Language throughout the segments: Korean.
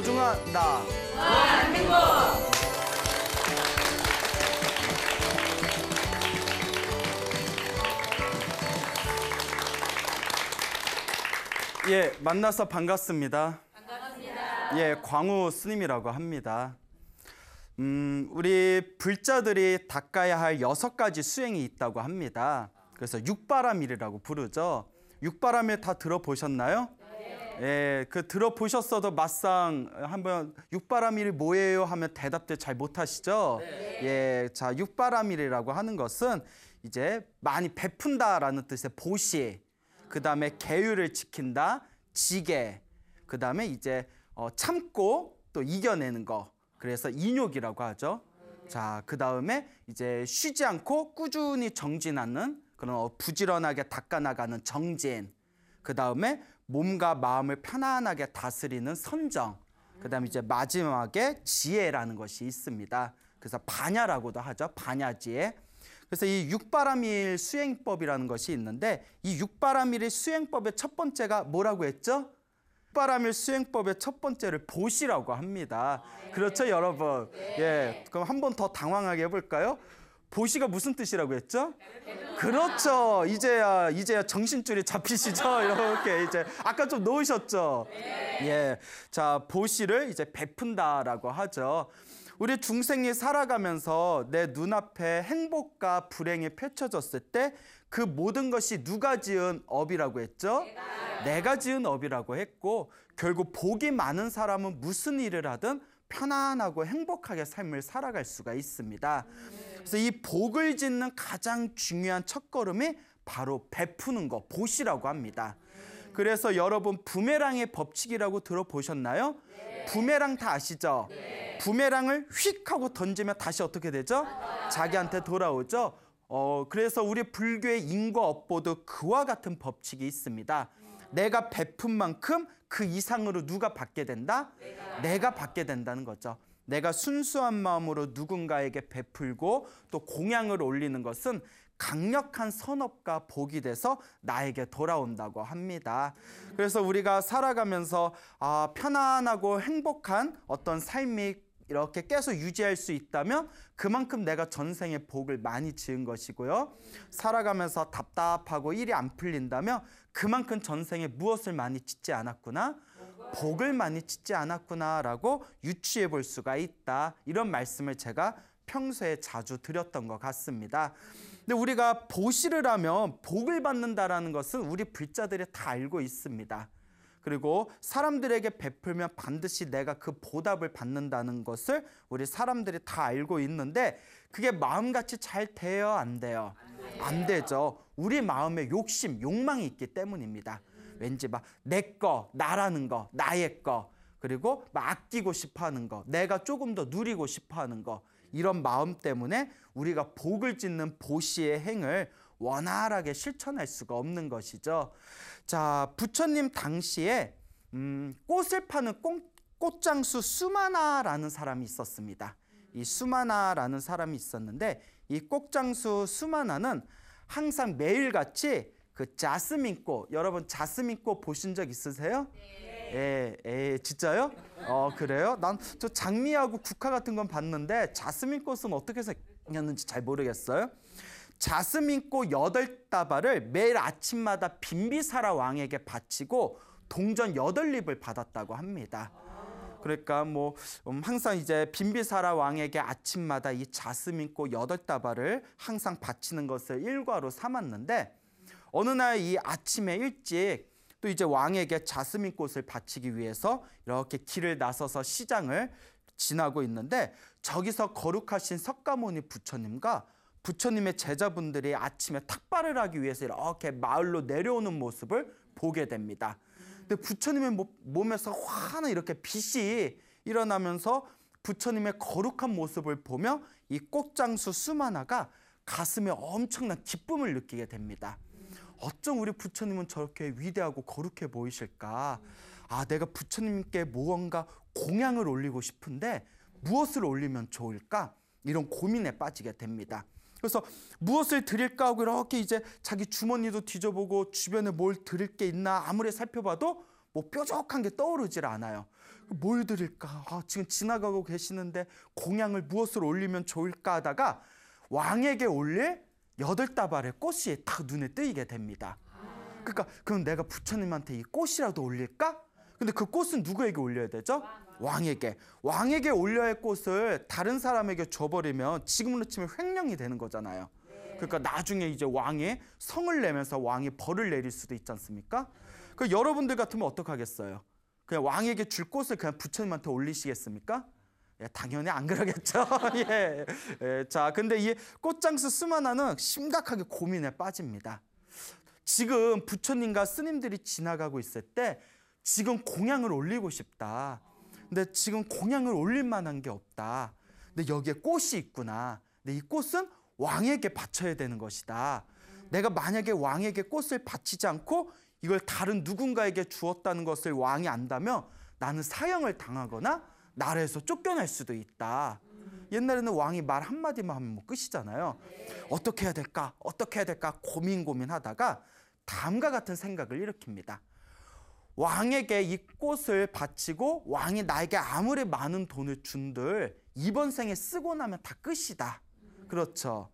소중하 나. 대한민 예, 만나서 반갑습니다. 반갑습니다. 예, 광우 스님이라고 합니다. 음, 우리 불자들이 닦아야 할 여섯 가지 수행이 있다고 합니다. 그래서 육바람일이라고 부르죠. 육바람일 다 들어보셨나요? 예, 그 들어보셨어도 막상 한번 육바람일이 뭐예요 하면 대답들 잘 못하시죠? 네. 예, 자, 육바람일이라고 하는 것은 이제 많이 베푼다라는 뜻의 보시, 그 다음에 계율을 지킨다, 지게, 그 다음에 이제 어, 참고 또 이겨내는 거, 그래서 인욕이라고 하죠. 자, 그 다음에 이제 쉬지 않고 꾸준히 정진하는 그런 어, 부지런하게 닦아나가는 정진. 그 다음에 몸과 마음을 편안하게 다스리는 선정. 그다음 이제 마지막에 지혜라는 것이 있습니다. 그래서 반야라고도 하죠. 반야지혜. 그래서 이 육바람일 수행법이라는 것이 있는데 이육바람일 수행법의 첫 번째가 뭐라고 했죠? 육바람일 수행법의 첫 번째를 보시라고 합니다. 그렇죠, 여러분? 예. 예. 그럼 한 번 더 당황하게 해볼까요? 보시가 무슨 뜻이라고 했죠? 그렇죠. 이제야 이제야 정신줄이 잡히시죠. 이렇게 이제 아까 좀 놓으셨죠. 예. 자 보시를 이제 베푼다라고 하죠. 우리 중생이 살아가면서 내 눈앞에 행복과 불행이 펼쳐졌을 때 그 모든 것이 누가 지은 업이라고 했죠? 내가. 지은 업이라고 했고 결국 복이 많은 사람은 무슨 일을 하든 편안하고 행복하게 삶을 살아갈 수가 있습니다. 음. 그래서 이 복을 짓는 가장 중요한 첫걸음이 바로 베푸는 거, 보시라고 합니다. 그래서 여러분 부메랑의 법칙이라고 들어보셨나요? 네. 부메랑 다 아시죠? 네. 부메랑을 휙 하고 던지면 다시 어떻게 되죠? 자기한테 돌아오죠. 어, 그래서 우리 불교의 인과 업보도 그와 같은 법칙이 있습니다. 내가 베푼 만큼 그 이상으로 누가 받게 된다? 내가, 내가 받게 된다는 거죠. 내가 순수한 마음으로 누군가에게 베풀고 또 공양을 올리는 것은 강력한 선업과 복이 돼서 나에게 돌아온다고 합니다. 그래서 우리가 살아가면서 아, 편안하고 행복한 어떤 삶이 이렇게 계속 유지할 수 있다면 그만큼 내가 전생에 복을 많이 지은 것이고요. 살아가면서 답답하고 일이 안 풀린다면 그만큼 전생에 무엇을 많이 짓지 않았구나. 복을 많이 찢지 않았구나라고 유추해 볼 수가 있다. 이런 말씀을 제가 평소에 자주 드렸던 것 같습니다. 근데 우리가 보시를 하면 복을 받는다라는 것은 우리 불자들이 다 알고 있습니다. 그리고 사람들에게 베풀면 반드시 내가 그 보답을 받는다는 것을 우리 사람들이 다 알고 있는데 그게 마음같이 잘 돼요, 안 돼요? 안, 안 되죠. 우리 마음에 욕심, 욕망이 있기 때문입니다. 왠지 막 내 거, 나라는 거, 나의 거, 그리고 막 아끼고 싶어 하는 거, 내가 조금 더 누리고 싶어 하는 거, 이런 마음 때문에 우리가 복을 짓는 보시의 행을 원활하게 실천할 수가 없는 것이죠. 자, 부처님 당시에 음, 꽃을 파는 꽃, 꽃장수 수마나라는 사람이 있었습니다. 이 수마나라는 사람이 있었는데 이 꽃장수 수마나는 항상 매일같이 그 자스민꽃 여러분 자스민꽃 보신 적 있으세요? 네. 에, 예, 에 예, 진짜요? 어 그래요? 난 저 장미하고 국화 같은 건 봤는데 자스민꽃은 어떻게 생겼는지 잘 모르겠어요. 자스민꽃 여덟 다발을 매일 아침마다 빈비사라 왕에게 바치고 동전 여덟 잎을 받았다고 합니다. 그러니까 뭐 음, 항상 이제 빈비사라 왕에게 아침마다 이 자스민꽃 여덟 다발을 항상 바치는 것을 일과로 삼았는데 어느 날 이 아침에 일찍 또 이제 왕에게 자스민 꽃을 바치기 위해서 이렇게 길을 나서서 시장을 지나고 있는데 저기서 거룩하신 석가모니 부처님과 부처님의 제자분들이 아침에 탁발을 하기 위해서 이렇게 마을로 내려오는 모습을 보게 됩니다. 근데 부처님의 몸에서 환한 이렇게 빛이 일어나면서 부처님의 거룩한 모습을 보며 이 꽃장수 수만화가 가슴에 엄청난 기쁨을 느끼게 됩니다. 어쩜 우리 부처님은 저렇게 위대하고 거룩해 보이실까? 아, 내가 부처님께 무언가 공양을 올리고 싶은데 무엇을 올리면 좋을까? 이런 고민에 빠지게 됩니다. 그래서 무엇을 드릴까 하고 이렇게 이제 자기 주머니도 뒤져보고 주변에 뭘 드릴 게 있나 아무리 살펴봐도 뭐 뾰족한 게 떠오르질 않아요. 뭘 드릴까? 아, 지금 지나가고 계시는데 공양을 무엇을 올리면 좋을까 하다가 왕에게 올릴 여덟 다발의 꽃이 딱 눈에 띄게 됩니다. 그러니까 그럼 내가 부처님한테 이 꽃이라도 올릴까? 근데 그 꽃은 누구에게 올려야 되죠? 왕에게. 왕에게 올려야 할 꽃을 다른 사람에게 줘버리면 지금으로 치면 횡령이 되는 거잖아요. 그러니까 나중에 이제 왕이 성을 내면서 왕이 벌을 내릴 수도 있지 않습니까? 그 여러분들 같으면 어떡하겠어요? 그냥 왕에게 줄 꽃을 그냥 부처님한테 올리시겠습니까? 예, 당연히 안 그러겠죠. 예. 예. 자, 근데 이 꽃장수 스마나는 심각하게 고민에 빠집니다. 지금 부처님과 스님들이 지나가고 있을 때 지금 공양을 올리고 싶다. 근데 지금 공양을 올릴 만한 게 없다. 근데 여기에 꽃이 있구나. 근데 이 꽃은 왕에게 바쳐야 되는 것이다. 내가 만약에 왕에게 꽃을 바치지 않고 이걸 다른 누군가에게 주었다는 것을 왕이 안다면 나는 사형을 당하거나 나라에서 쫓겨날 수도 있다. 옛날에는 왕이 말 한마디만 하면 뭐 끝이잖아요. 어떻게 해야 될까? 어떻게 해야 될까? 고민 고민하다가 다음과 같은 생각을 일으킵니다. 왕에게 이 꽃을 바치고 왕이 나에게 아무리 많은 돈을 준들 이번 생에 쓰고 나면 다 끝이다. 그렇죠.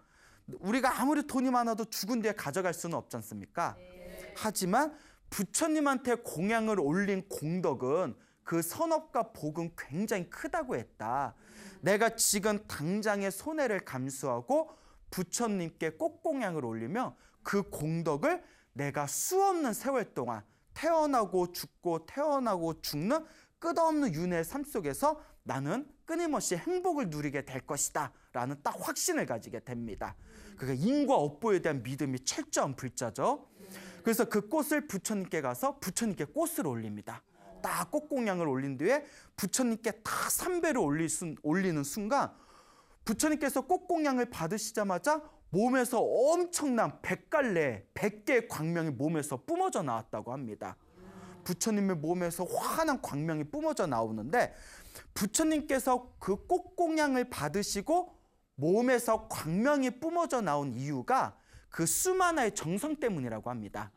우리가 아무리 돈이 많아도 죽은 뒤에 가져갈 수는 없지 않습니까? 하지만 부처님한테 공양을 올린 공덕은 그 선업과 복은 굉장히 크다고 했다. 내가 지금 당장의 손해를 감수하고 부처님께 꽃공양을 올리며 그 공덕을 내가 수없는 세월 동안 태어나고 죽고 태어나고 죽는 끝없는 윤회의 삶 속에서 나는 끊임없이 행복을 누리게 될 것이다 라는 딱 확신을 가지게 됩니다. 그게 인과 업보에 대한 믿음이 철저한 불자죠. 그래서 그 꽃을 부처님께 가서 부처님께 꽃을 올립니다. 딱 꽃공양을 올린 뒤에 부처님께 다 삼배를 올릴 순, 올리는 순간 부처님께서 꽃공양을 받으시자마자 몸에서 엄청난 백갈래, 백개의 광명이 몸에서 뿜어져 나왔다고 합니다. 부처님의 몸에서 환한 광명이 뿜어져 나오는데 부처님께서 그 꽃공양을 받으시고 몸에서 광명이 뿜어져 나온 이유가 그수많아의 정성 때문이라고 합니다.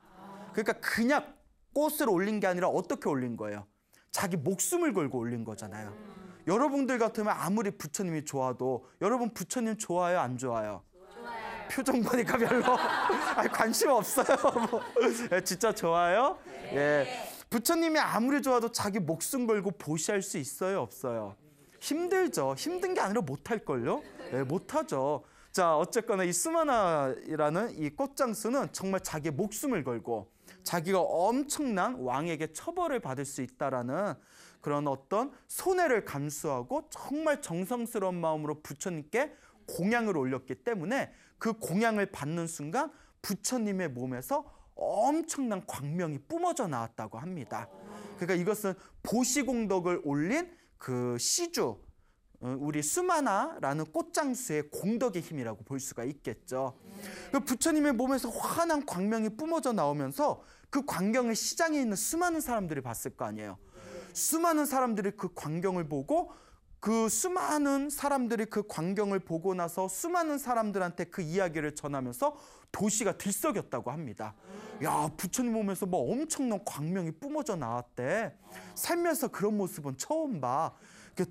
그러니까 그냥 꽃을 올린 게 아니라 어떻게 올린 거예요? 자기 목숨을 걸고 올린 거잖아요. 여러분들 같으면 아무리 부처님이 좋아도 여러분 부처님 좋아요 안 좋아요? 좋아요. 표정 보니까 별로 관심 없어요. 뭐. 예, 진짜 좋아요? 예. 부처님이 아무리 좋아도 자기 목숨 걸고 보시할 수 있어요 없어요? 힘들죠. 힘든 게 아니라 못할걸요? 예, 못하죠. 자 어쨌거나 이 스마나라는 이 꽃장수는 정말 자기 목숨을 걸고 자기가 엄청난 왕에게 처벌을 받을 수 있다라는 그런 어떤 손해를 감수하고 정말 정성스러운 마음으로 부처님께 공양을 올렸기 때문에 그 공양을 받는 순간 부처님의 몸에서 엄청난 광명이 뿜어져 나왔다고 합니다. 그러니까 이것은 보시공덕을 올린 그 시주 어, 우리 수마나라는 꽃장수의 공덕의 힘이라고 볼 수가 있겠죠. 그 부처님의 몸에서 환한 광명이 뿜어져 나오면서 그광경의 시장에 있는 수많은 사람들이 봤을 거 아니에요. 수많은 사람들이 그 광경을 보고 그 수많은 사람들이 그 광경을 보고 나서 수많은 사람들한테 그 이야기를 전하면서 도시가 들썩였다고 합니다. 야, 부처님 오면서 뭐 엄청난 광명이 뿜어져 나왔대. 살면서 그런 모습은 처음 봐.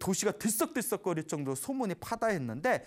도시가 들썩들썩거릴 정도로 소문이 파다했는데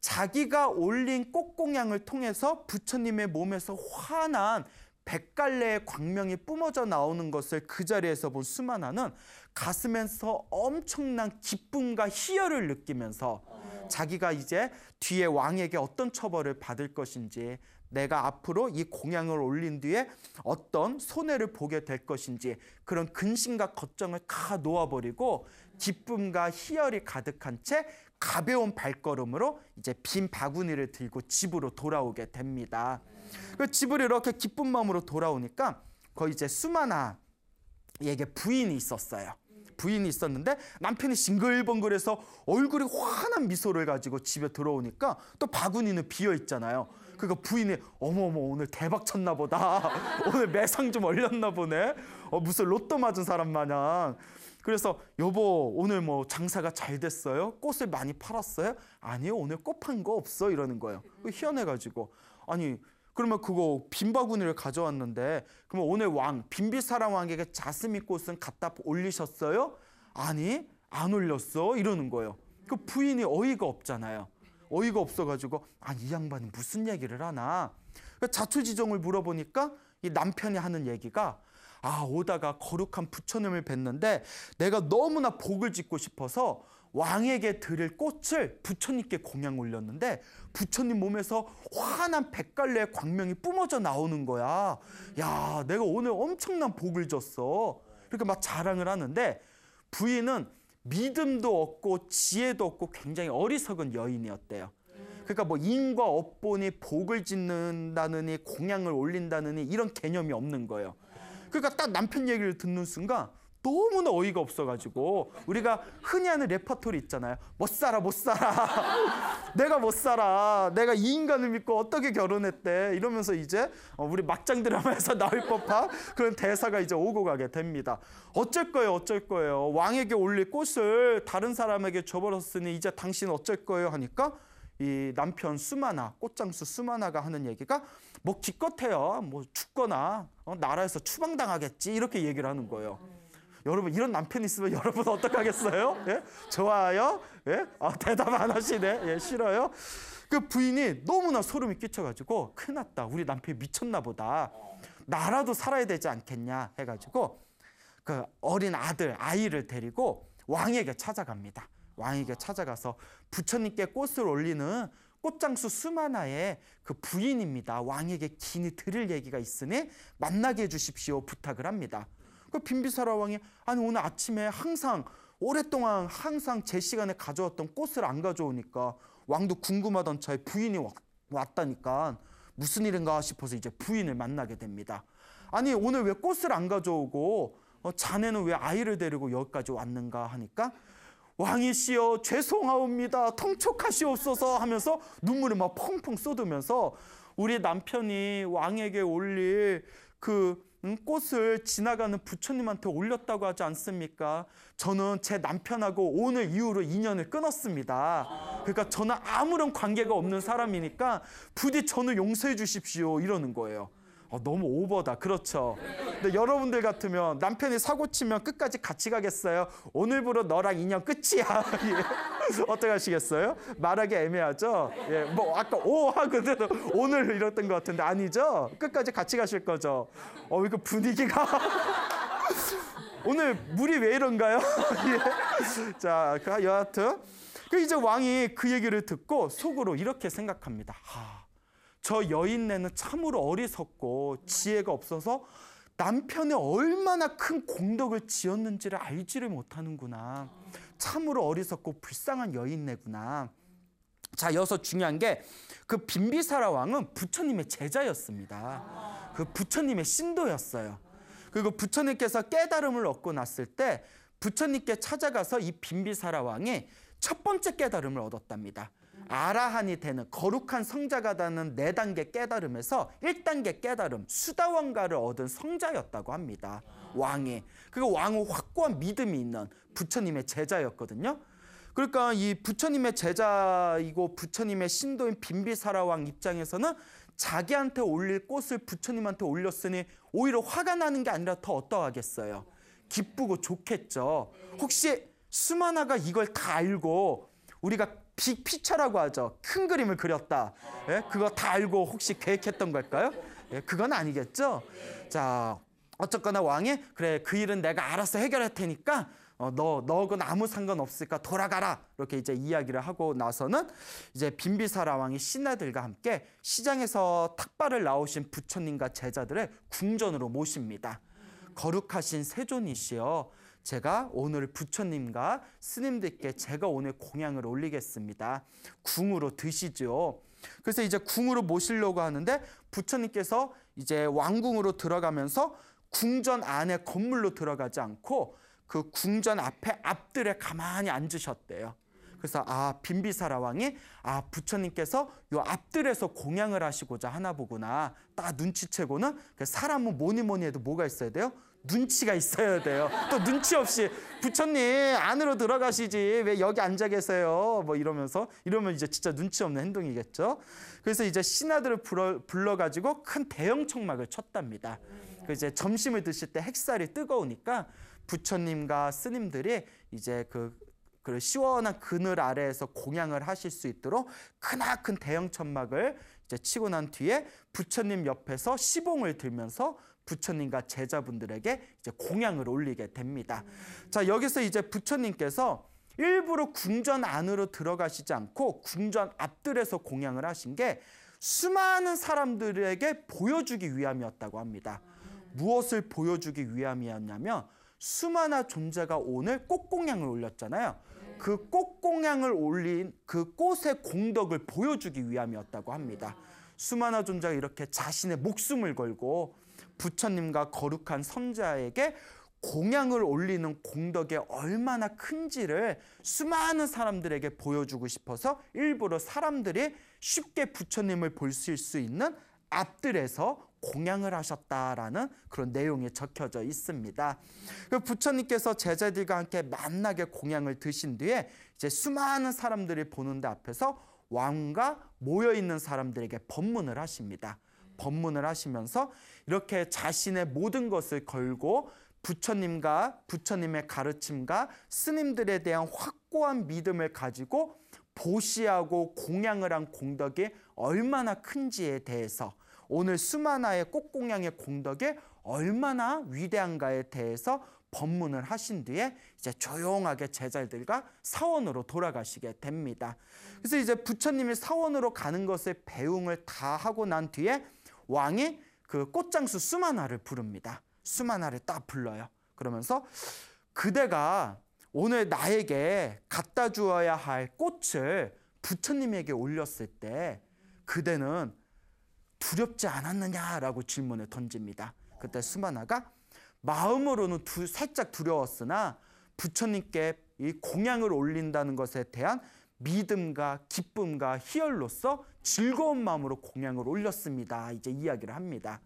자기가 올린 꽃공양을 통해서 부처님의 몸에서 환한 백갈래의 광명이 뿜어져 나오는 것을 그 자리에서 본 수만화는 가슴에서 엄청난 기쁨과 희열을 느끼면서 자기가 이제 뒤에 왕에게 어떤 처벌을 받을 것인지 내가 앞으로 이 공양을 올린 뒤에 어떤 손해를 보게 될 것인지 그런 근심과 걱정을 다 놓아버리고 기쁨과 희열이 가득한 채 가벼운 발걸음으로 이제 빈 바구니를 들고 집으로 돌아오게 됩니다. 그 집으로 이렇게 기쁜 마음으로 돌아오니까 거의 이제 수마나에게 부인이 있었어요. 부인이 있었는데 남편이 싱글벙글해서 얼굴이 환한 미소를 가지고 집에 들어오니까 또 바구니는 비어 있잖아요. 그러니까 부인이 어머머 오늘 대박 쳤나 보다. 오늘 매상 좀 올렸나 보네. 어, 무슨 로또 맞은 사람 마냥 그래서 여보 오늘 뭐 장사가 잘 됐어요? 꽃을 많이 팔았어요? 아니요 오늘 꽃 판 거 없어 이러는 거예요. 희한해가지고 아니 그러면 그거 빈 바구니를 가져왔는데 그러 오늘 왕 빈비사람 왕에게 자스미 꽃은 갖다 올리셨어요? 아니 안 올렸어 이러는 거예요. 그 부인이 어이가 없잖아요. 어이가 없어가지고 아이 양반이 무슨 얘기를 하나. 그 자초지종을 물어보니까 이 남편이 하는 얘기가 아 오다가 거룩한 부처님을 뵀는데 내가 너무나 복을 짓고 싶어서 왕에게 드릴 꽃을 부처님께 공양 올렸는데 부처님 몸에서 환한 백갈래의 광명이 뿜어져 나오는 거야. 야 내가 오늘 엄청난 복을 줬어. 그러니까 막 자랑을 하는데 부인은 믿음도 없고 지혜도 없고 굉장히 어리석은 여인이었대요. 그러니까 뭐 인과 업보니 복을 짓는다느니 공양을 올린다느니 이런 개념이 없는 거예요. 그러니까 딱 남편 얘기를 듣는 순간 너무나 어이가 없어가지고 우리가 흔히 하는 레퍼토리 있잖아요. 못 살아, 못 살아. 내가 못 살아. 내가 이 인간을 믿고 어떻게 결혼했대. 이러면서 이제 어, 우리 막장 드라마에서 나올 법한 그런 대사가 이제 오고 가게 됩니다. 어쩔 거예요, 어쩔 거예요. 왕에게 올릴 꽃을 다른 사람에게 줘버렸으니 이제 당신 어쩔 거예요 하니까 이 남편 수마나 꽃장수 수마나가 하는 얘기가 뭐기껏해요뭐 죽거나 어, 나라에서 추방당하겠지 이렇게 얘기를 하는 거예요. 여러분 이런 남편 있으면 여러분 어떡하겠어요? 예? 좋아요? 예? 아, 대답 안 하시네. 예, 싫어요? 그 부인이 너무나 소름이 끼쳐가지고 큰일 났다. 우리 남편이 미쳤나 보다. 나라도 살아야 되지 않겠냐 해가지고 그 어린 아들 아이를 데리고 왕에게 찾아갑니다. 왕에게 찾아가서 부처님께 꽃을 올리는 꽃장수 수만하의 그 부인입니다. 왕에게 긴히 들을 얘기가 있으니 만나게 해주십시오 부탁을 합니다. 그 빈비사라 왕이 아니 오늘 아침에 항상 오랫동안 항상 제 시간에 가져왔던 꽃을 안 가져오니까 왕도 궁금하던 차에 부인이 왔다니까 무슨 일인가 싶어서 이제 부인을 만나게 됩니다. 아니 오늘 왜 꽃을 안 가져오고 어, 자네는 왜 아이를 데리고 여기까지 왔는가 하니까 왕이시여 죄송하옵니다. 통촉하시옵소서 하면서 눈물을 막 펑펑 쏟으면서 우리 남편이 왕에게 올릴 그 음, 꽃을 지나가는 부처님한테 올렸다고 하지 않습니까? 저는 제 남편하고 오늘 이후로 인연을 끊었습니다. 그러니까 저는 아무런 관계가 없는 사람이니까 부디 저는 용서해 주십시오. 이러는 거예요. 어, 너무 오버다. 그렇죠. 근데 여러분들 같으면 남편이 사고 치면 끝까지 같이 가겠어요. 오늘부로 너랑 인연 끝이야. 예. 어떻게 하시겠어요? 말하기 애매하죠. 예, 뭐 아까 오 하고는 오늘 이랬던 것 같은데 아니죠? 끝까지 같이 가실 거죠. 어 이거 분위기가. 오늘 물이 왜 이런가요? 예. 자, 그 여하튼 그 이제 왕이 그 얘기를 듣고 속으로 이렇게 생각합니다. 하. 저 여인네는 참으로 어리석고 지혜가 없어서 남편의 얼마나 큰 공덕을 지었는지를 알지를 못하는구나. 참으로 어리석고 불쌍한 여인네구나. 자, 여기서 중요한 게 그 빈비사라 왕은 부처님의 제자였습니다. 그 부처님의 신도였어요. 그리고 부처님께서 깨달음을 얻고 났을 때 부처님께 찾아가서 이 빈비사라 왕이 첫 번째 깨달음을 얻었답니다. 아라한이 되는 거룩한 성자가 되는 네 단계 깨달음에서 1단계 깨달음 수다왕가를 얻은 성자였다고 합니다. 왕이. 그리고 왕의 확고한 믿음이 있는 부처님의 제자였거든요. 그러니까 이 부처님의 제자이고 부처님의 신도인 빈비사라왕 입장에서는 자기한테 올릴 꽃을 부처님한테 올렸으니 오히려 화가 나는 게 아니라 더 어떠하겠어요. 기쁘고 좋겠죠. 혹시 수만화가 이걸 다 알고 우리가 빅 피처라고 하죠. 큰 그림을 그렸다. 예? 그거 다 알고 혹시 계획했던 걸까요? 예, 그건 아니겠죠. 자, 어쨌거나 왕이 그래 그 일은 내가 알아서 해결할 테니까 어, 너 너건 아무 상관없으니까 돌아가라 이렇게 이제 이야기를 하고 나서는 이제 빈비사라 왕이 신하들과 함께 시장에서 탁발을 나오신 부처님과 제자들을 궁전으로 모십니다. 거룩하신 세존이시여 제가 오늘 부처님과 스님들께 제가 오늘 공양을 올리겠습니다. 궁으로 드시죠. 그래서 이제 궁으로 모시려고 하는데 부처님께서 이제 왕궁으로 들어가면서 궁전 안에 건물로 들어가지 않고 그 궁전 앞에 앞들에 가만히 앉으셨대요. 그래서 아 빈비사라 왕이 아 부처님께서 요 앞뜰에서 공양을 하시고자 하나 보구나. 딱 눈치채고는 그 사람은 뭐 뭐니 뭐니 해도 뭐가 있어야 돼요? 눈치가 있어야 돼요. 또 눈치 없이 부처님 안으로 들어가시지 왜 여기 앉아 계세요? 뭐 이러면서 이러면 이제 진짜 눈치 없는 행동이겠죠. 그래서 이제 신하들을 불러, 불러가지고 큰 대형 청막을 쳤답니다. 그 이제 점심을 드실 때 햇살이 뜨거우니까 부처님과 스님들이 이제 그 그리고 시원한 그늘 아래에서 공양을 하실 수 있도록 크나큰 대형 천막을 이제 치고 난 뒤에 부처님 옆에서 시봉을 들면서 부처님과 제자분들에게 이제 공양을 올리게 됩니다. 자, 여기서 이제 부처님께서 일부러 궁전 안으로 들어가시지 않고 궁전 앞뜰에서 공양을 하신 게 수많은 사람들에게 보여주기 위함이었다고 합니다. 무엇을 보여주기 위함이었냐면 수많은 존재가 오늘 꽃공양을 올렸잖아요. 그 꽃공양을 올린 그 꽃의 공덕을 보여주기 위함이었다고 합니다. 수많은 존재가 이렇게 자신의 목숨을 걸고 부처님과 거룩한 선자에게 공양을 올리는 공덕이 얼마나 큰지를 수많은 사람들에게 보여주고 싶어서 일부러 사람들이 쉽게 부처님을 볼 수 있는 앞들에서 공양을 하셨다라는 그런 내용이 적혀져 있습니다. 그 부처님께서 제자들과 함께 만나게 공양을 드신 뒤에 이제 수많은 사람들이 보는데 앞에서 왕과 모여 있는 사람들에게 법문을 하십니다. 법문을 하시면서 이렇게 자신의 모든 것을 걸고 부처님과 부처님의 가르침과 스님들에 대한 확고한 믿음을 가지고 보시하고 공양을 한 공덕이 얼마나 큰지에 대해서 오늘 수마나의 꽃공양의 공덕에 얼마나 위대한가에 대해서 법문을 하신 뒤에 이제 조용하게 제자들과 사원으로 돌아가시게 됩니다. 그래서 이제 부처님이 사원으로 가는 것을 배웅을 다 하고 난 뒤에 왕이 그 꽃장수 수만화를 부릅니다. 수만화를 딱 불러요. 그러면서 그대가 오늘 나에게 갖다 주어야 할 꽃을 부처님에게 올렸을 때 그대는 두렵지 않았느냐라고 질문을 던집니다. 그때 스바나가 마음으로는 두, 살짝 두려웠으나 부처님께 이 공양을 올린다는 것에 대한 믿음과 기쁨과 희열로서 즐거운 마음으로 공양을 올렸습니다. 이제 이야기를 합니다.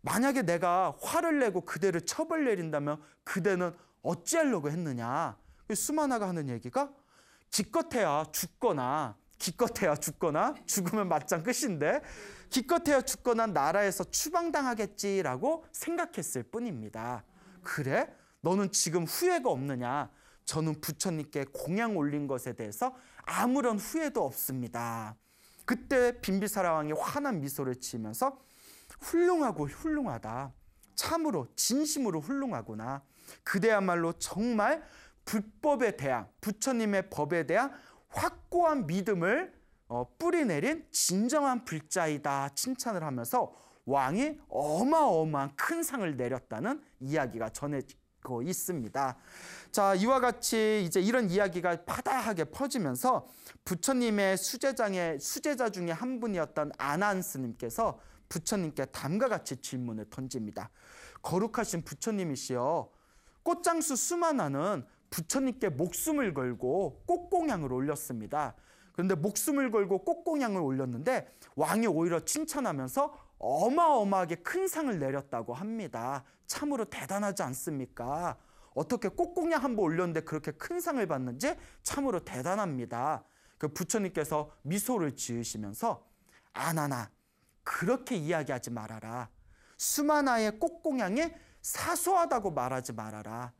만약에 내가 화를 내고 그대를 처벌 내린다면 그대는 어찌하려고 했느냐? 그 수마나가 하는 얘기가 기껏해야 죽거나 기껏해야 죽거나 죽으면 맞장 끝인데 기껏해야 죽거나 나라에서 추방당하겠지라고 생각했을 뿐입니다. 그래? 너는 지금 후회가 없느냐? 저는 부처님께 공양 올린 것에 대해서 아무런 후회도 없습니다. 그때 빈비사라 왕이 환한 미소를 지으면서 훌륭하고 훌륭하다. 참으로 진심으로 훌륭하구나. 그대야말로 정말 불법에 대한 부처님의 법에 대한 확고한 믿음을 어, 뿌리내린 진정한 불자이다 칭찬을 하면서 왕이 어마어마한 큰 상을 내렸다는 이야기가 전해지고 있습니다. 자, 이와 같이 이제 이런 이야기가 파다하게 퍼지면서 부처님의 수제장의 수제자 중에 한 분이었던 아난스님께서 부처님께 다과 같이 질문을 던집니다. 거룩하신 부처님이시여, 꽃장수 수만화는 부처님께 목숨을 걸고 꽃공양을 올렸습니다. 그런데 목숨을 걸고 꽃공양을 올렸는데 왕이 오히려 칭찬하면서 어마어마하게 큰 상을 내렸다고 합니다. 참으로 대단하지 않습니까? 어떻게 꽃공양 한 번 올렸는데 그렇게 큰 상을 받는지 참으로 대단합니다. 그 부처님께서 미소를 지으시면서 아나나 그렇게 이야기하지 말아라. 수만아의 꽃공양이 사소하다고 말하지 말아라.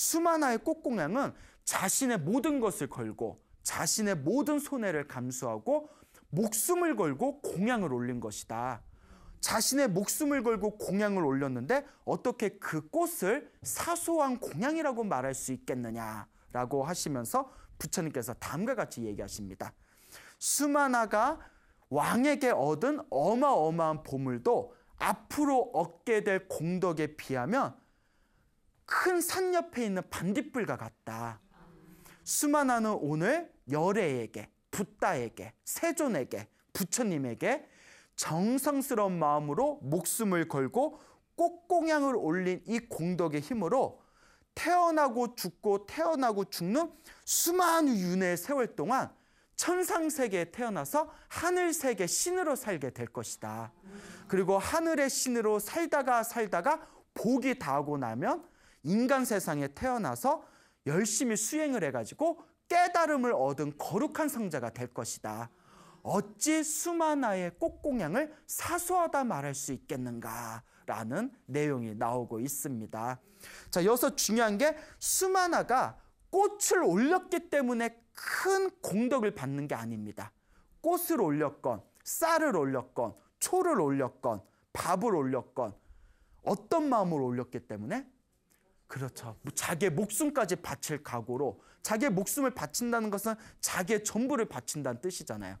수만화의 꽃공양은 자신의 모든 것을 걸고 자신의 모든 손해를 감수하고 목숨을 걸고 공양을 올린 것이다. 자신의 목숨을 걸고 공양을 올렸는데 어떻게 그 꽃을 사소한 공양이라고 말할 수 있겠느냐라고 하시면서 부처님께서 다음과 같이 얘기하십니다. 수마나가 왕에게 얻은 어마어마한 보물도 앞으로 얻게 될 공덕에 비하면 큰산 옆에 있는 반딧불과 같다. 수만하 오늘 열애에게, 붓다에게, 세존에게, 부처님에게 정성스러운 마음으로 목숨을 걸고 꽃공양을 올린 이 공덕의 힘으로 태어나고 죽고 태어나고 죽는 수많은 윤회의 세월 동안 천상세계에 태어나서 하늘세계 신으로 살게 될 것이다. 그리고 하늘의 신으로 살다가 살다가 복이 다하고 나면 인간 세상에 태어나서 열심히 수행을 해가지고 깨달음을 얻은 거룩한 성자가 될 것이다. 어찌 수만화의 꽃공양을 사소하다 말할 수 있겠는가? 라는 내용이 나오고 있습니다. 자, 여기서 중요한 게 수만화가 꽃을 올렸기 때문에 큰 공덕을 받는 게 아닙니다. 꽃을 올렸건, 쌀을 올렸건, 초를 올렸건, 밥을 올렸건, 어떤 마음으로 올렸기 때문에 그렇죠. 뭐 자기의 목숨까지 바칠 각오로 자기의 목숨을 바친다는 것은 자기의 전부를 바친다는 뜻이잖아요.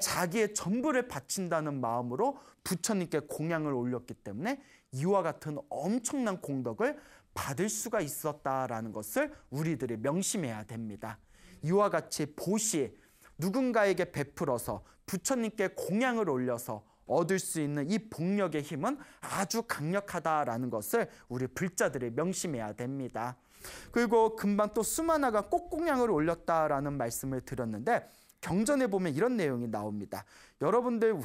자기의 전부를 바친다는 마음으로 부처님께 공양을 올렸기 때문에 이와 같은 엄청난 공덕을 받을 수가 있었다라는 것을 우리들이 명심해야 됩니다. 이와 같이 보시 누군가에게 베풀어서 부처님께 공양을 올려서 얻을 수 있는 이 복력의 힘은 아주 강력하다라는 것을 우리 불자들이 명심해야 됩니다. 그리고 금방 또 수만화가 꽃공양을 올렸다라는 말씀을 드렸는데 경전에 보면 이런 내용이 나옵니다. 여러분들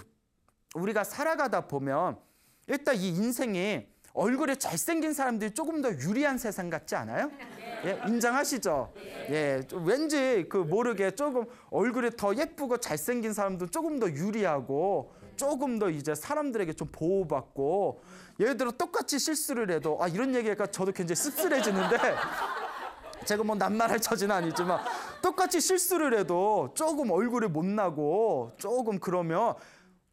우리가 살아가다 보면 일단 이 인생이 얼굴에 잘생긴 사람들이 조금 더 유리한 세상 같지 않아요? 예, 인정하시죠? 예, 왠지 그 모르게 조금 얼굴에 더 예쁘고 잘생긴 사람도 조금 더 유리하고 조금 더 이제 사람들에게 좀 보호받고 예를 들어 똑같이 실수를 해도 아 이런 얘기가 저도 굉장히 씁쓸해지는데 제가 뭐 낱말할 처지는 아니지만 똑같이 실수를 해도 조금 얼굴이 못 나고 조금 그러면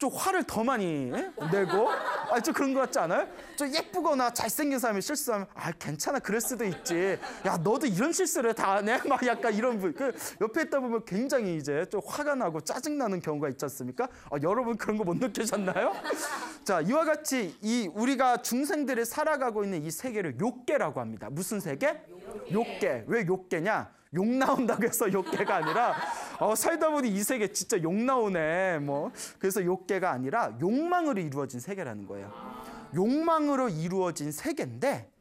좀 화를 더 많이 예? 내고 아, 좀 그런 것 같지 않아요? 좀 예쁘거나 잘생긴 사람이 실수하면 아 괜찮아 그럴 수도 있지 야 너도 이런 실수를 다 하네 막 약간 이런 분그 옆에 있다 보면 굉장히 이제 좀 화가 나고 짜증나는 경우가 있지 않습니까? 아, 여러분 그런 거 못 느끼셨나요? 자 이와 같이 이 우리가 중생들이 살아가고 있는 이 세계를 욕계라고 합니다 무슨 세계? 욕계 왜 욕계냐? 욕 나온다고 해서 욕개가 아니라 어, 살다 보니 이 세계 진짜 욕 나오네. 뭐 그래서 욕개가 아니라 욕망으로 이루어진 세계라는 거예요. 욕망으로 이루어진 세계인데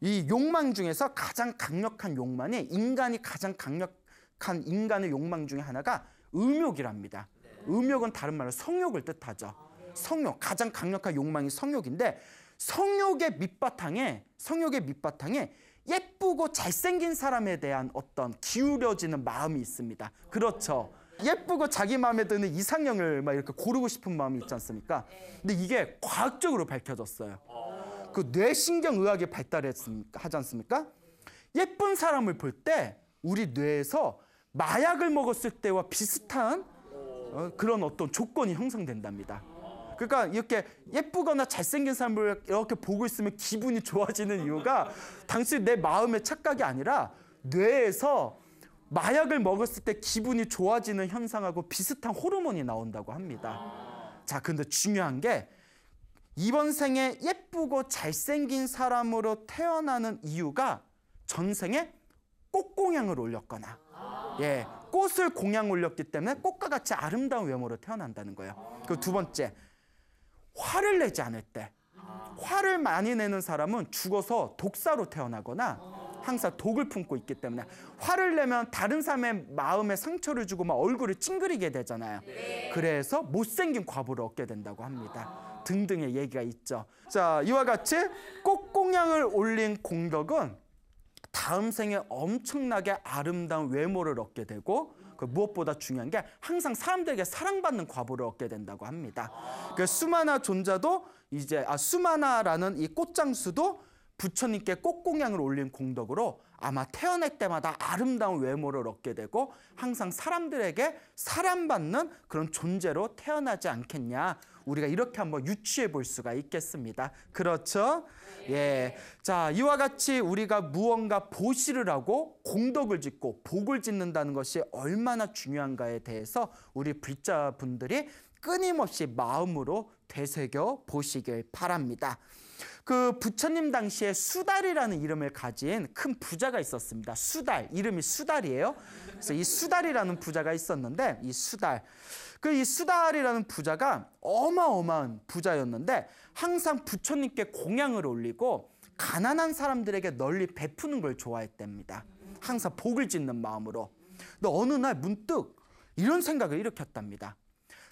이 욕망 중에서 가장 강력한 욕망이 인간이 가장 강력한 인간의 욕망 중에 하나가 음욕이랍니다. 음욕은 다른 말로 성욕을 뜻하죠. 성욕 가장 강력한 욕망이 성욕인데 성욕의 밑바탕에 성욕의 밑바탕에 예쁘고 잘생긴 사람에 대한 어떤 기울여지는 마음이 있습니다. 그렇죠. 예쁘고 자기 마음에 드는 이상형을 막 이렇게 고르고 싶은 마음이 있지 않습니까? 근데 이게 과학적으로 밝혀졌어요. 그 뇌신경의학이 발달하지 않습니까? 예쁜 사람을 볼 때 우리 뇌에서 마약을 먹었을 때와 비슷한 어, 그런 어떤 조건이 형성된답니다. 그러니까 이렇게 예쁘거나 잘생긴 사람을 이렇게 보고 있으면 기분이 좋아지는 이유가 당시 내 마음의 착각이 아니라 뇌에서 마약을 먹었을 때 기분이 좋아지는 현상하고 비슷한 호르몬이 나온다고 합니다. 자, 근데 중요한 게 이번 생에 예쁘고 잘생긴 사람으로 태어나는 이유가 전생에 꽃공양을 올렸거나 예, 꽃을 공양 올렸기 때문에 꽃과 같이 아름다운 외모로 태어난다는 거예요. 그 두 번째, 화를 내지 않을때 아. 화를 많이 내는 사람은 죽어서 독사로 태어나거나 항상 독을 품고 있기 때문에 화를 내면 다른 사람의 마음에 상처를 주고 막 얼굴을 찡그리게 되잖아요. 네. 그래서 못생긴 과부를 얻게 된다고 합니다. 등등의 얘기가 있죠. 자, 이와 같이 꽃공양을 올린 공덕은 다음 생에 엄청나게 아름다운 외모를 얻게 되고 그 무엇보다 중요한 게 항상 사람들에게 사랑받는 과보를 얻게 된다고 합니다. 그 수마나 존자도 이제 아 수마나라는 이 꽃장수도 부처님께 꽃공양을 올린 공덕으로 아마 태어날 때마다 아름다운 외모를 얻게 되고 항상 사람들에게 사랑받는 그런 존재로 태어나지 않겠냐. 우리가 이렇게 한번 유추해 볼 수가 있겠습니다. 그렇죠? 예. 자, 이와 같이 우리가 무언가 보시를 하고 공덕을 짓고 복을 짓는다는 것이 얼마나 중요한가에 대해서 우리 불자분들이 끊임없이 마음으로 되새겨 보시길 바랍니다. 그 부처님 당시에 수달이라는 이름을 가진 큰 부자가 있었습니다. 수달 이름이 수달이에요. 그래서 이 수달이라는 부자가 있었는데 이 수달 그 이 수달이라는 부자가 어마어마한 부자였는데 항상 부처님께 공양을 올리고 가난한 사람들에게 널리 베푸는 걸 좋아했답니다. 항상 복을 짓는 마음으로. 근데 어느 날 문득 이런 생각을 일으켰답니다.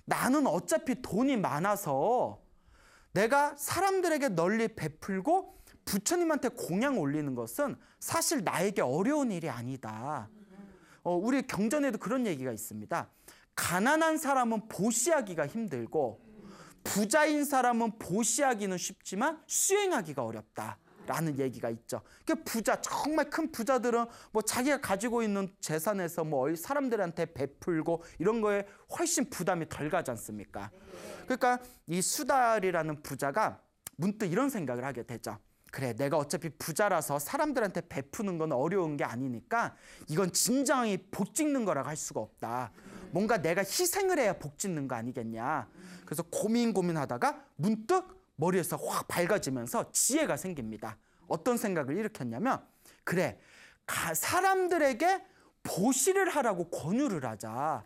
나는 어차피 돈이 많아서 내가 사람들에게 널리 베풀고 부처님한테 공양 올리는 것은 사실 나에게 어려운 일이 아니다. 어, 우리 경전에도 그런 얘기가 있습니다. 가난한 사람은 보시하기가 힘들고 부자인 사람은 보시하기는 쉽지만 수행하기가 어렵다. 라는 얘기가 있죠. 그 부자, 정말 큰 부자들은 뭐 자기가 가지고 있는 재산에서 뭐 사람들한테 베풀고 이런 거에 훨씬 부담이 덜 가지 않습니까? 그러니까 이 수달이라는 부자가 문득 이런 생각을 하게 되죠. 그래, 내가 어차피 부자라서 사람들한테 베푸는 건 어려운 게 아니니까 이건 진정히 복 짓는 거라고 할 수가 없다. 뭔가 내가 희생을 해야 복 짓는 거 아니겠냐. 그래서 고민 고민하다가 문득 머리에서 확 밝아지면서 지혜가 생깁니다. 어떤 생각을 일으켰냐면 그래 사람들에게 보시를 하라고 권유를 하자.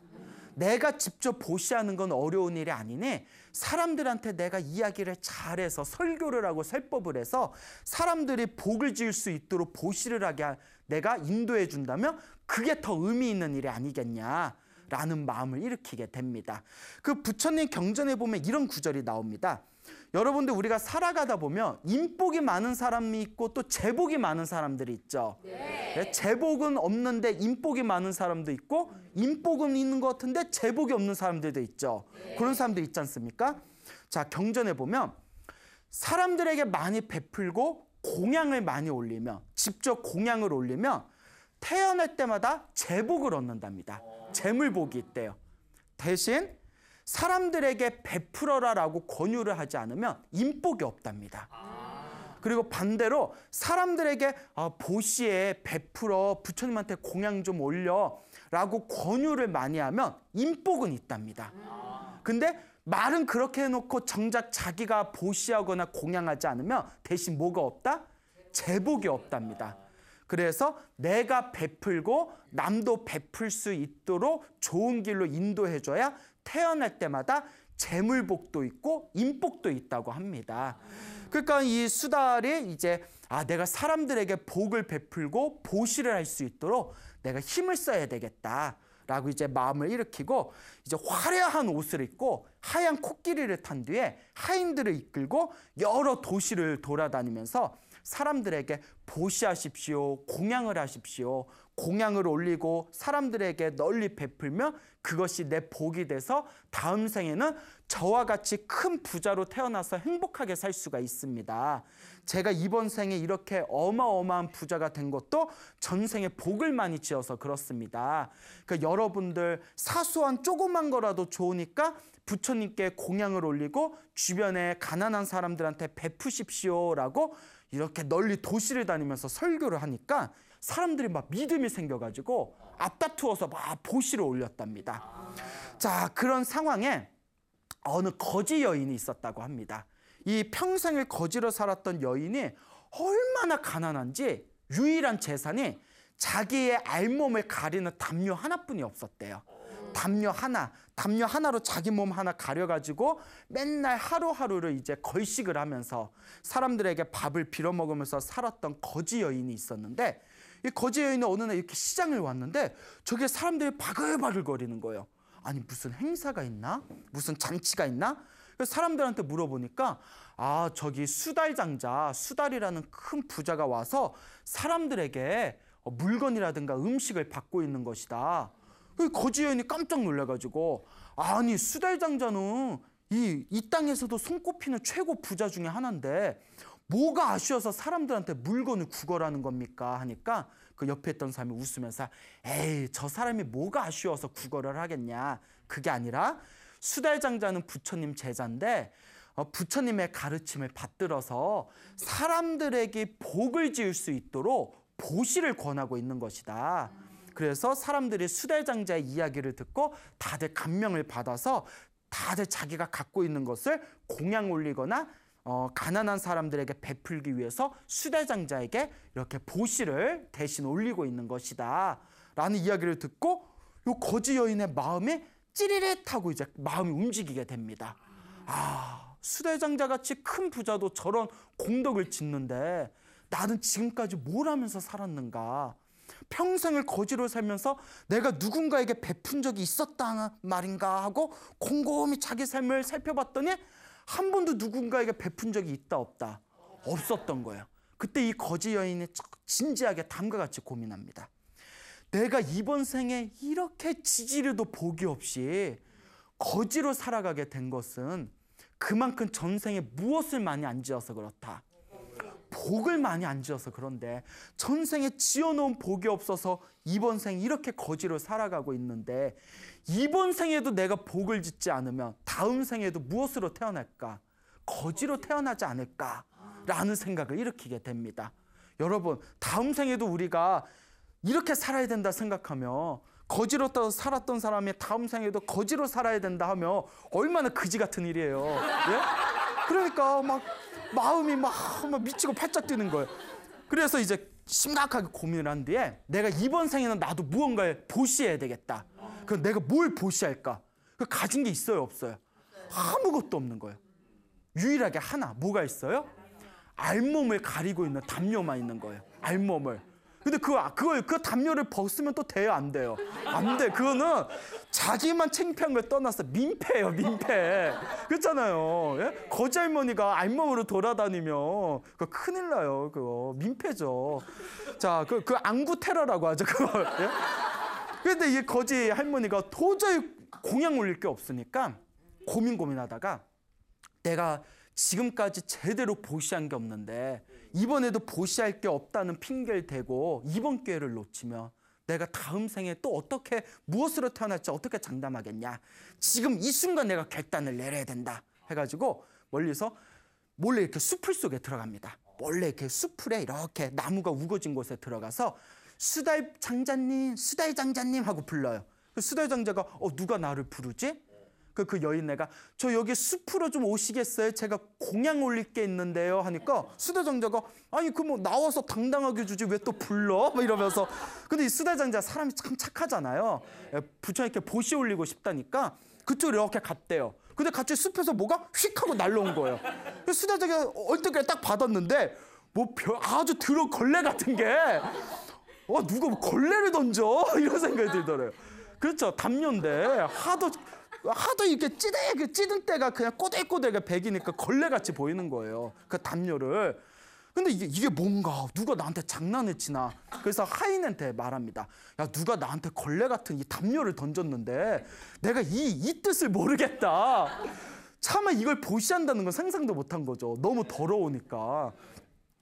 내가 직접 보시하는 건 어려운 일이 아니니 사람들한테 내가 이야기를 잘해서 설교를 하고 설법을 해서 사람들이 복을 지을 수 있도록 보시를 하게 내가 인도해 준다면 그게 더 의미 있는 일이 아니겠냐. 라는 마음을 일으키게 됩니다. 그 부처님 경전에 보면 이런 구절이 나옵니다. 여러분들 우리가 살아가다 보면 인복이 많은 사람이 있고 또 재복이 많은 사람들이 있죠. 네. 재복은 없는데 인복이 많은 사람도 있고 인복은 있는 것 같은데 재복이 없는 사람들도 있죠. 네. 그런 사람들 있지 않습니까? 자 경전에 보면 사람들에게 많이 베풀고 공양을 많이 올리며 직접 공양을 올리며 태어날 때마다 재복을 얻는답니다. 어. 재물복이 있대요. 대신 사람들에게 베풀어라라고 권유를 하지 않으면 인복이 없답니다. 그리고 반대로 사람들에게 아, 보시에 베풀어 부처님한테 공양 좀 올려라고 권유를 많이 하면 인복은 있답니다. 근데 말은 그렇게 해놓고 정작 자기가 보시하거나 공양하지 않으면 대신 뭐가 없다? 제복이 없답니다. 그래서 내가 베풀고 남도 베풀 수 있도록 좋은 길로 인도해줘야 태어날 때마다 재물복도 있고 인복도 있다고 합니다. 그러니까 이 수달이 이제 아 내가 사람들에게 복을 베풀고 보시를 할 수 있도록 내가 힘을 써야 되겠다. 라고 이제 마음을 일으키고 이제 화려한 옷을 입고 하얀 코끼리를 탄 뒤에 하인들을 이끌고 여러 도시를 돌아다니면서 사람들에게 보시하십시오, 공양을 하십시오, 공양을 올리고 사람들에게 널리 베풀며 그것이 내 복이 돼서 다음 생에는 저와 같이 큰 부자로 태어나서 행복하게 살 수가 있습니다. 제가 이번 생에 이렇게 어마어마한 부자가 된 것도 전생에 복을 많이 지어서 그렇습니다. 그러니까 여러분들 사소한 조그만 거라도 좋으니까 부처님께 공양을 올리고 주변에 가난한 사람들한테 베푸십시오라고 이렇게 널리 도시를 다니면서 설교를 하니까 사람들이 막 믿음이 생겨가지고 앞다투어서 막 보시러 올렸답니다. 자, 그런 상황에 어느 거지 여인이 있었다고 합니다. 이 평생을 거지로 살았던 여인이 얼마나 가난한지 유일한 재산이 자기의 알몸을 가리는 담요 하나뿐이 없었대요. 담요 하나, 담요 하나로 자기 몸 하나 가려가지고 맨날 하루하루를 이제 걸식을 하면서 사람들에게 밥을 빌어먹으면서 살았던 거지 여인이 있었는데 이거지 여인은 어느 날 이렇게 시장을 왔는데 저게 사람들이 바글바글 거리는 거예요. 아니 무슨 행사가 있나? 무슨 잔치가 있나? 사람들한테 물어보니까 아 저기 수달 장자 수달이라는 큰 부자가 와서 사람들에게 어, 물건이라든가 음식을 받고 있는 것이다. 거지 여인이 깜짝 놀래가지고 아니 수달 장자는 이, 이 땅에서도 손꼽히는 최고 부자 중의 하나인데 뭐가 아쉬워서 사람들한테 물건을 구걸하는 겁니까? 하니까 그 옆에 있던 사람이 웃으면서 에이 저 사람이 뭐가 아쉬워서 구걸을 하겠냐 그게 아니라 수달장자는 부처님 제자인데 어, 부처님의 가르침을 받들어서 사람들에게 복을 지을 수 있도록 보시를 권하고 있는 것이다. 그래서 사람들이 수달장자의 이야기를 듣고 다들 감명을 받아서 다들 자기가 갖고 있는 것을 공양 올리거나 어, 가난한 사람들에게 베풀기 위해서 수대장자에게 이렇게 보시를 대신 올리고 있는 것이다. 라는 이야기를 듣고 요 거지 여인의 마음이 찌릿하고 이제 마음이 움직이게 됩니다. 아, 수대장자 같이 큰 부자도 저런 공덕을 짓는데 나는 지금까지 뭘 하면서 살았는가. 평생을 거지로 살면서 내가 누군가에게 베푼 적이 있었다는 말인가 하고 곰곰이 자기 삶을 살펴봤더니 한 번도 누군가에게 베푼 적이 있다 없다 없었던 거예요. 그때 이 거지 여인이 진지하게 다과 같이 고민합니다. 내가 이번 생에 이렇게 지지를도 복이 없이 거지로 살아가게 된 것은 그만큼 전생에 무엇을 많이 안 지어서 그렇다. 복을 많이 안 지어서 그런데 전생에 지어놓은 복이 없어서 이번 생 이렇게 거지로 살아가고 있는데 이번 생에도 내가 복을 짓지 않으면 다음 생에도 무엇으로 태어날까? 거지로 태어나지 않을까? 라는 생각을 일으키게 됩니다. 여러분, 다음 생에도 우리가 이렇게 살아야 된다 생각하며 거지로 살았던 사람이 다음 생에도 거지로 살아야 된다 하며 얼마나 그지 같은 일이에요. 예? 그러니까 막 마음이 막, 막 미치고 팔짝 뛰는 거예요. 그래서 이제 심각하게 고민을 한 뒤에 내가 이번 생에는 나도 무언가를 보시해야 되겠다. 그럼 내가 뭘 보시할까? 그 가진 게 있어요, 없어요? 아무것도 없는 거예요. 유일하게 하나, 뭐가 있어요? 알몸을 가리고 있는 담요만 있는 거예요. 알몸을. 근데 그, 아, 그걸, 그 담요를 벗으면 또 돼요? 안 돼요? 안 돼. 그거는 자기만 창피한 걸 떠나서 민폐예요, 민폐. 그렇잖아요. 예? 거지 할머니가 알몸으로 돌아다니면 그거 큰일 나요, 그거. 민폐죠. 자, 그, 그 안구 테라라고 하죠, 그걸. 예? 근데 이 거지 할머니가 도저히 공양 올릴 게 없으니까 고민 고민하다가 내가 지금까지 제대로 보시한 게 없는데 이번에도 보시할 게 없다는 핑계를 대고 이번 기회를 놓치면 내가 다음 생에 또 어떻게 무엇으로 태어날지 어떻게 장담하겠냐. 지금 이 순간 내가 결단을 내려야 된다. 해가지고 멀리서 몰래 이렇게 수풀 속에 들어갑니다. 몰래 이렇게 수풀에 이렇게 나무가 우거진 곳에 들어가서 수달 장자님, 수달 장자님 하고 불러요. 그 수달 장자가 어 누가 나를 부르지? 그, 그 여인네가 저 여기 숲으로 좀 오시겠어요? 제가 공양 올릴 게 있는데요. 하니까 수대장자가 아니 그 뭐 나와서 당당하게 주지 왜 또 불러? 막 이러면서 근데 이 수대장자 사람이 참 착하잖아요. 예, 부처님께 보시 올리고 싶다니까 그쪽으로 이렇게 갔대요. 근데 같이 숲에서 뭐가 휙 하고 날라온 거예요. 그 수대장자 어떻게 딱 받았는데 뭐 아주 드러 걸레 같은 게 어, 누가 뭐 걸레를 던져? 이런 생각이 들더래요. 그렇죠. 담요인데 하도 하도 이렇게 찌득 그 찌들 때가 그냥 꼬들꼬들가 백이니까 걸레같이 보이는 거예요. 그 담요를. 근데 이게, 이게 뭔가 누가 나한테 장난을 치나 그래서 하인한테 말합니다 야 누가 나한테 걸레 같은 이 담요를 던졌는데 내가 이, 이 뜻을 모르겠다 차마 이걸 보시한다는 건 상상도 못한 거죠 너무 더러우니까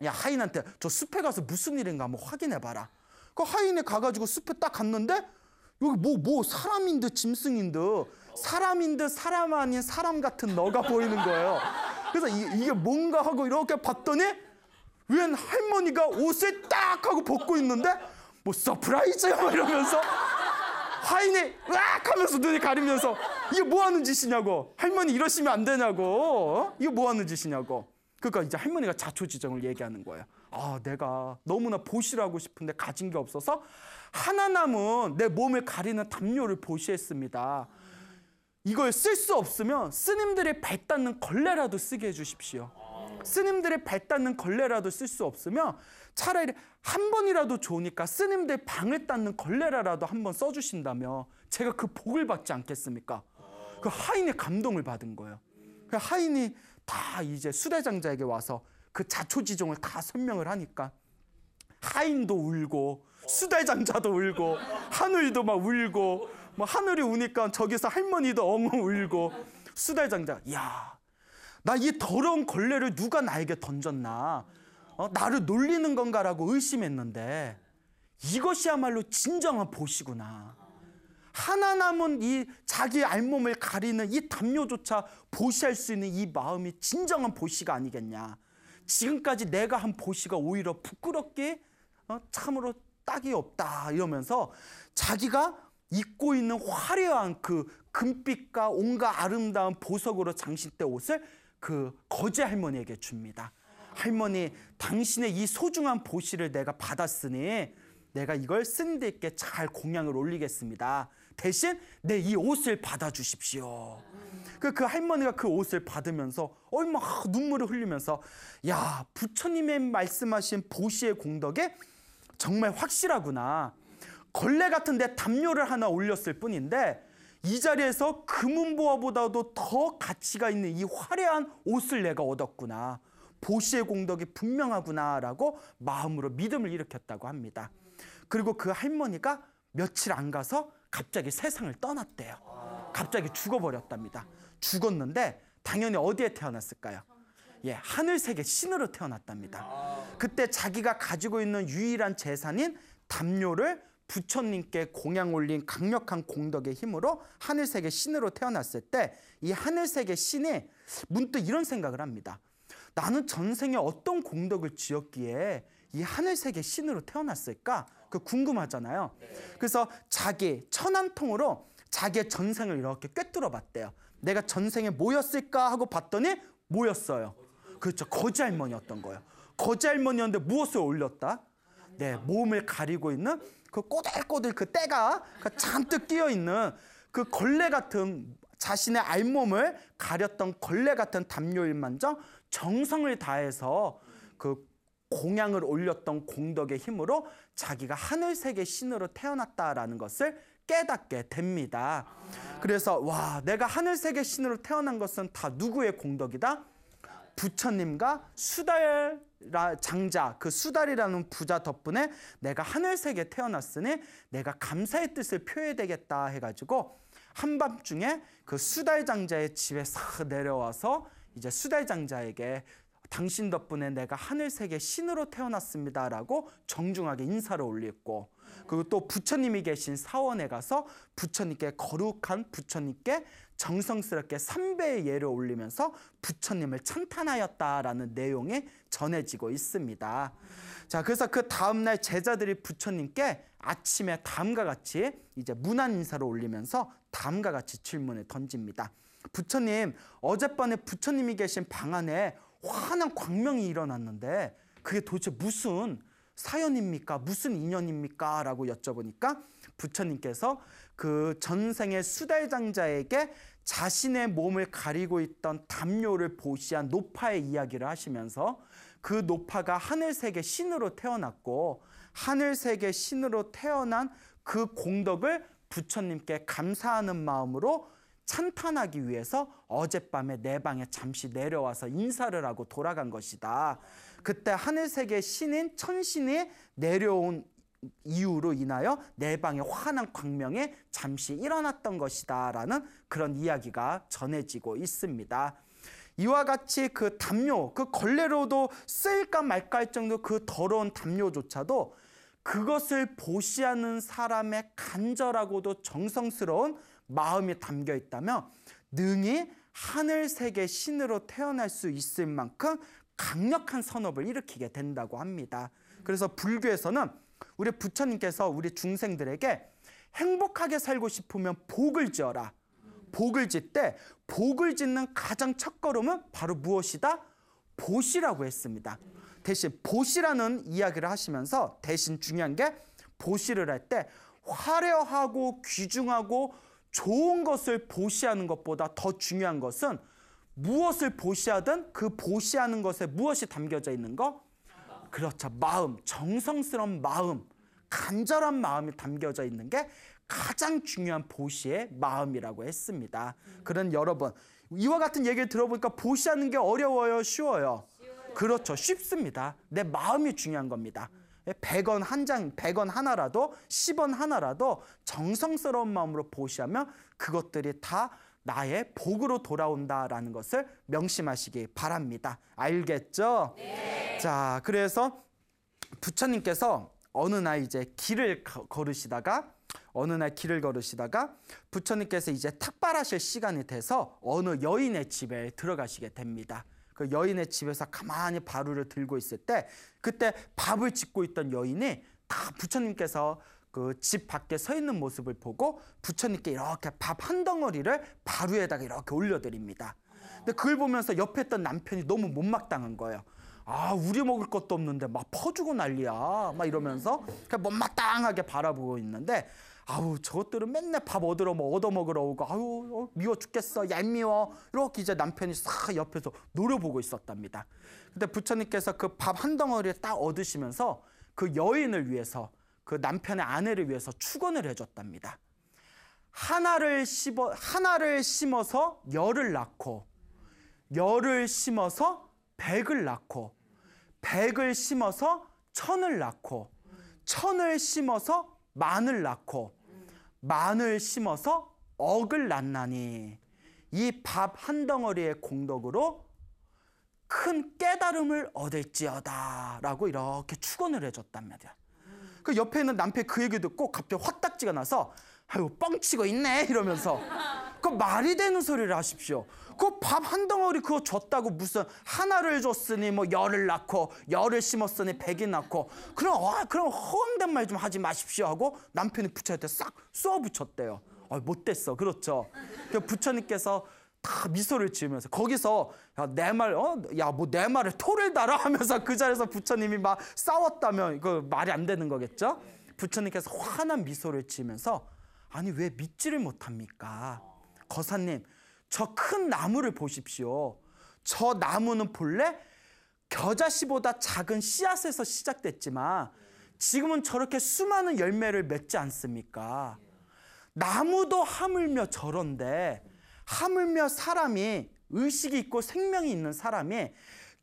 야 하인한테 저 숲에 가서 무슨 일인가 한번 확인해봐라 그 하인에 가가지고 숲에 딱 갔는데 여기 뭐뭐 뭐, 뭐 사람인 듯 짐승인 듯 사람인 듯 사람 아닌 사람 같은 너가 보이는 거예요. 그래서 이, 이게 뭔가 하고 이렇게 봤더니 웬 할머니가 옷을 딱 하고 벗고 있는데 뭐 서프라이즈야 이러면서 하인이 으악 하면서 눈이 가리면서 이게 뭐 하는 짓이냐고 할머니 이러시면 안 되냐고 어? 이게 뭐 하는 짓이냐고 그러니까 이제 할머니가 자초지정을 얘기하는 거예요 아 내가 너무나 보시라고 싶은데 가진 게 없어서 하나남은 내 몸을 가리는 담요를 보시했습니다 이걸 쓸 수 없으면 스님들의 발 닿는 걸레라도 쓰게 해주십시오. 스님들의 발 닿는 걸레라도 쓸 수 없으면 차라리 한 번이라도 좋으니까 스님들 방을 닿는 걸레라라도 한 번 써주신다며 제가 그 복을 받지 않겠습니까? 그 하인의 감동을 받은 거예요. 그 하인이 다 이제 수대장자에게 와서 그 자초지종을 다 설명을 하니까 하인도 울고 수대장자도 울고 하늘도 막 울고 뭐 하늘이 우니까 저기서 할머니도 엉엉 울고 수달장자 야나 이 더러운 걸레를 누가 나에게 던졌나 어, 나를 놀리는 건가라고 의심했는데 이것이야말로 진정한 보시구나 하나 남은 이 자기 알몸을 가리는 이 담요조차 보시할 수 있는 이 마음이 진정한 보시가 아니겠냐 지금까지 내가 한 보시가 오히려 부끄럽게 어, 참으로 딱이 없다 이러면서 자기가 입고 있는 화려한 그 금빛과 온갖 아름다운 보석으로 장식된 옷을 그거제 할머니에게 줍니다. 할머니, 당신의 이 소중한 보시를 내가 받았으니 내가 이걸 스님께잘 공양을 올리겠습니다. 대신 내 이 옷을 받아주십시오. 그, 그 할머니가 그 옷을 받으면서 얼마 눈물을 흘리면서 야 부처님의 말씀하신 보시의 공덕에 정말 확실하구나. 걸레 같은데 담요를 하나 올렸을 뿐인데 이 자리에서 금은보화보다도 더 가치가 있는 이 화려한 옷을 내가 얻었구나. 보시의 공덕이 분명하구나라고 마음으로 믿음을 일으켰다고 합니다. 그리고 그 할머니가 며칠 안 가서 갑자기 세상을 떠났대요. 갑자기 죽어버렸답니다. 죽었는데 당연히 어디에 태어났을까요? 예, 하늘색의 신으로 태어났답니다. 그때 자기가 가지고 있는 유일한 재산인 담요를 부처님께 공양 올린 강력한 공덕의 힘으로 하늘색의 신으로 태어났을 때 이하늘색의 신이 문득 이런 생각을 합니다. 나는 전생에 어떤 공덕을 지었기에 이 하늘세계 신으로 태어났을까? 그 궁금하잖아요. 그래서 자기 천안통으로 자기의 전생을 이렇게 꿰뚫어 봤대요. 내가 전생에 뭐였을까 하고 봤더니 뭐였어요. 그렇죠. 거지 할머니였던 거예요. 거지 할머니였는데 무엇을 올렸다? 네, 몸을 가리고 있는 그 꼬들꼬들 그 때가 그 잔뜩 끼어 있는 그 걸레 같은 자신의 알몸을 가렸던 걸레 같은 담요일만정 정성을 다해서 그 공양을 올렸던 공덕의 힘으로 자기가 하늘색의 신으로 태어났다라는 것을 깨닫게 됩니다. 그래서 와, 내가 하늘색의 신으로 태어난 것은 다 누구의 공덕이다? 부처님과 수달 장자 그 수달이라는 부자 덕분에 내가 하늘세계 태어났으니 내가 감사의 뜻을 표해야 되겠다 해가지고 한밤중에 그 수달 장자의 집에 싹 내려와서 이제 수달 장자에게 당신 덕분에 내가 하늘세계 신으로 태어났습니다라고 정중하게 인사를 올렸고 그리고 또 부처님이 계신 사원에 가서 부처님께 거룩한 부처님께 정성스럽게 3배의 예를 올리면서 부처님을 찬탄하였다라는 내용이 전해지고 있습니다. 자, 그래서 그 다음날 제자들이 부처님께 아침에 다음과 같이 이제 문안 인사를 올리면서 다음과 같이 질문을 던집니다. 부처님, 어젯밤에 부처님이 계신 방 안에 환한 광명이 일어났는데 그게 도대체 무슨 사연입니까? 무슨 인연입니까? 라고 여쭤보니까 부처님께서 그 전생의 수달장자에게 자신의 몸을 가리고 있던 담요를 보시한 노파의 이야기를 하시면서 그 노파가 하늘세계 신으로 태어났고 하늘세계 신으로 태어난 그 공덕을 부처님께 감사하는 마음으로 찬탄하기 위해서 어젯밤에 내 방에 잠시 내려와서 인사를 하고 돌아간 것이다. 그때 하늘세계 신인 천신이 내려온 이유로 인하여 내방의 환한 광명에 잠시 일어났던 것이다라는 그런 이야기가 전해지고 있습니다. 이와 같이 그 담요, 그 걸레로도 쓸까 말까 할 정도 그 더러운 담요조차도 그것을 보시하는 사람의 간절하고도 정성스러운 마음이 담겨 있다며 능히 하늘 세계 신으로 태어날 수 있을 만큼 강력한 선업을 일으키게 된다고 합니다. 그래서 불교에서는 우리 부처님께서 우리 중생들에게 행복하게 살고 싶으면 복을 지어라. 복을 짓때 복을 짓는 가장 첫 걸음은 바로 무엇이다? 보시라고 했습니다. 대신 보시라는 이야기를 하시면서 대신 중요한 게 보시를 할 때 화려하고 귀중하고 좋은 것을 보시하는 것보다 더 중요한 것은 무엇을 보시하든 그 보시하는 것에 무엇이 담겨져 있는 거? 그렇죠. 마음, 정성스러운 마음, 간절한 마음이 담겨져 있는 게 가장 중요한 보시의 마음이라고 했습니다. 음. 그런 여러분, 이와 같은 얘기를 들어보니까 보시하는 게 어려워요, 쉬워요? 쉬워요. 그렇죠. 쉽습니다. 내 마음이 중요한 겁니다. 100원 한 장, 100원 하나라도, 10원 하나라도 정성스러운 마음으로 보시하면 그것들이 다 나의 복으로 돌아온다라는 것을 명심하시기 바랍니다. 알겠죠? 네. 자, 그래서 부처님께서 어느 날 이제 길을 걸으시다가 어느 날 길을 걸으시다가 부처님께서 이제 탁발하실 시간이 돼서 어느 여인의 집에 들어가시게 됩니다. 그 여인의 집에서 가만히 바루를 들고 있을 때 그때 밥을 짓고 있던 여인이 다 부처님께서 그 집 밖에 서 있는 모습을 보고 부처님께 이렇게 밥 한 덩어리를 바루에다가 이렇게 올려드립니다. 근데 그걸 보면서 옆에 있던 남편이 너무 못마땅한 거예요. 아 우리 먹을 것도 없는데 막 퍼주고 난리야 막 이러면서 그냥 못마땅하게 바라보고 있는데 아우 저것들은 맨날 밥 얻으러 뭐 얻어 먹으러 오고 아우 어, 미워 죽겠어 얄미워 이렇게 이제 남편이 싹 옆에서 노려보고 있었답니다. 근데 부처님께서 그 밥 한 덩어리를 딱 얻으시면서 그 여인을 위해서 그 남편의 아내를 위해서 축원을 해줬답니다. 하나를 심어 하나를 심어서 열을 낳고 열을 심어서 백을 낳고 백을 심어서 천을 낳고 천을 심어서 만을 낳고 만을 심어서 억을 낳나니 이 밥 한 덩어리의 공덕으로 큰 깨달음을 얻을지어다라고 이렇게 축원을 해줬단 말이야. 그 옆에 있는 남편 그 얘기 듣고 갑자기 화딱지가 나서 아유 뻥치고 있네 이러면서 그 말이 되는 소리를 하십시오. 그 밥 한 덩어리 그거 줬다고 무슨 하나를 줬으니 뭐 열을 낳고 열을 심었으니 백이 낳고 그런 아, 그런 허황된 말 좀 하지 마십시오 하고 남편이 부처한테 싹 쏘아 붙였대요. 아, 못됐어. 그렇죠. 부처님께서 다 미소를 지으면서 거기서 내 말 어 야 뭐내 어? 뭐 말을 토를 달아 하면서 그 자리에서 부처님이 막 싸웠다면 이 말이 안 되는 거겠죠? 부처님께서 환한 미소를 지으면서 아니 왜 믿지를 못합니까? 거사님, 저 큰 나무를 보십시오. 저 나무는 본래 겨자씨보다 작은 씨앗에서 시작됐지만 지금은 저렇게 수많은 열매를 맺지 않습니까? 나무도 하물며 저런데 하물며 사람이 의식이 있고 생명이 있는 사람이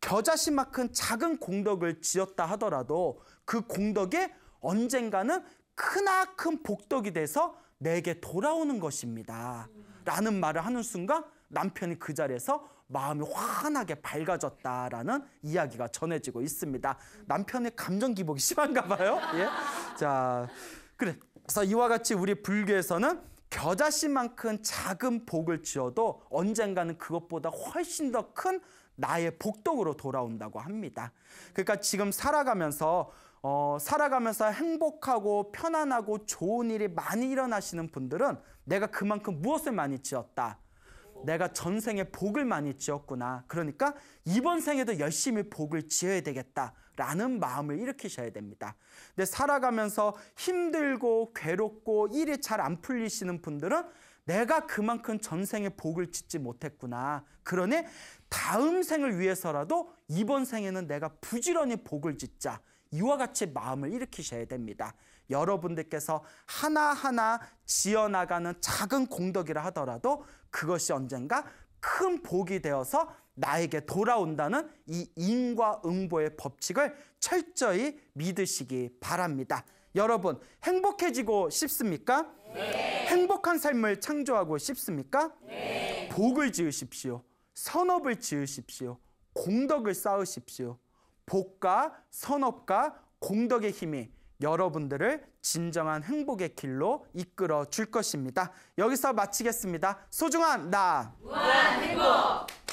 겨자씨만큼 작은 공덕을 지었다 하더라도 그 공덕이 언젠가는 크나큰 복덕이 돼서 내게 돌아오는 것입니다. 라는 말을 하는 순간 남편이 그 자리에서 마음이 환하게 밝아졌다라는 이야기가 전해지고 있습니다. 남편의 감정 기복이 심한가 봐요. 예. 자, 그래서 이와 같이 우리 불교에서는 겨자씨만큼 작은 복을 지어도 언젠가는 그것보다 훨씬 더 큰 나의 복덕으로 돌아온다고 합니다. 그러니까 지금 살아가면서 어, 살아가면서 행복하고 편안하고 좋은 일이 많이 일어나시는 분들은 내가 그만큼 무엇을 많이 지었다. 내가 전생에 복을 많이 지었구나. 그러니까 이번 생에도 열심히 복을 지어야 되겠다. 라는 마음을 일으키셔야 됩니다. 근데 살아가면서 힘들고 괴롭고 일이 잘 안 풀리시는 분들은 내가 그만큼 전생에 복을 짓지 못했구나. 그러니 다음 생을 위해서라도 이번 생에는 내가 부지런히 복을 짓자. 이와 같이 마음을 일으키셔야 됩니다. 여러분들께서 하나하나 지어나가는 작은 공덕이라 하더라도 그것이 언젠가 큰 복이 되어서 나에게 돌아온다는 이 인과응보의 법칙을 철저히 믿으시기 바랍니다. 여러분 행복해지고 싶습니까? 네. 행복한 삶을 창조하고 싶습니까? 네. 복을 지으십시오. 선업을 지으십시오. 공덕을 쌓으십시오. 복과 선업과 공덕의 힘이 여러분들을 진정한 행복의 길로 이끌어 줄 것입니다. 여기서 마치겠습니다. 소중한 나. 무한 행복.